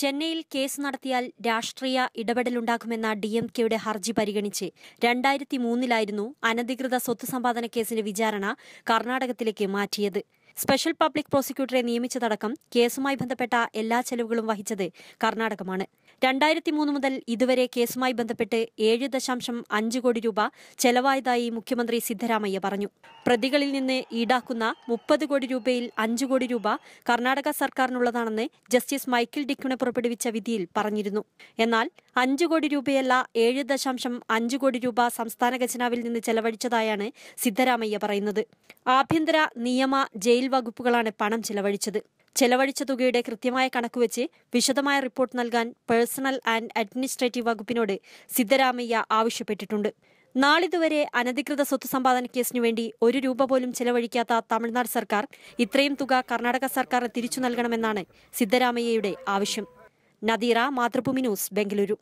ചെന്നൈയിൽ കേസ് നടത്തിയാൽ രാഷ്ട്രീയ ഇടപെടലുണ്ടാകുമെന്ന ഡി എം കെയുടെ ഹർജി പരിഗണിച്ച് രണ്ടായിരത്തി മൂന്നിലായിരുന്നു അനധികൃത സ്വത്ത് സമ്പാദന കേസിന്റെ വിചാരണ കർണാടകത്തിലേക്ക് മാറ്റിയത് സ്പെഷ്യൽ പബ്ലിക് പ്രോസിക്യൂട്ടറെ നിയമിച്ചതടക്കം കേസുമായി ബന്ധപ്പെട്ട എല്ലാ ചെലവുകളും വഹിച്ചത് കർണാടകമാണ് രണ്ടായിരത്തി മൂന്ന് മുതൽ ഇതുവരെ കേസുമായി ബന്ധപ്പെട്ട് ഏഴ് ദശാംശം അഞ്ച് കോടി രൂപ ചെലവായതായി മുഖ്യമന്ത്രി സിദ്ധരാമയ്യ പറഞ്ഞു പ്രതികളിൽ നിന്ന് ഈടാക്കുന്ന മുപ്പത് കോടി രൂപയിൽ അഞ്ച് കോടി രൂപ കർണാടക സർക്കാരിനുള്ളതാണെന്ന് ജസ്റ്റിസ് മൈക്കിൾ ഡിക്കുണെ പുറപ്പെടുവിച്ച വിധിയിൽ പറഞ്ഞിരുന്നു എന്നാൽ അഞ്ച് കോടി രൂപയല്ല ഏഴ് ദശാംശം അഞ്ച് കോടി രൂപ സംസ്ഥാന ഖജനാവിൽ നിന്ന് ചെലവഴിച്ചതായാണ് സിദ്ധരാമയ്യ പറയുന്നത് ആഭ്യന്തര നിയമ ജയിൽ ജയിൽ വകുപ്പുകളാണ് പണം ചിലവഴിച്ചത് ചെലവഴിച്ച തുകയുടെ കൃത്യമായ കണക്കുവെച്ച് വിശദമായ റിപ്പോർട്ട് നൽകാൻ പേഴ്സണൽ ആൻഡ് അഡ്മിനിസ്ട്രേറ്റീവ് വകുപ്പിനോട് സിദ്ധരാമയ്യ ആവശ്യപ്പെട്ടിട്ടുണ്ട് നാളിതുവരെ അനധികൃത സ്വത്ത് സമ്പാദന കേസിനു വേണ്ടി ഒരു രൂപ പോലും ചെലവഴിക്കാത്ത തമിഴ്നാട് സർക്കാർ ഇത്രയും തുക കർണാടക സർക്കാർ തിരിച്ചു നൽകണമെന്നാണ് സിദ്ധരാമയ്യയുടെ ആവശ്യം നദീറ മാതൃഭൂമി ന്യൂസ് ബംഗളൂരു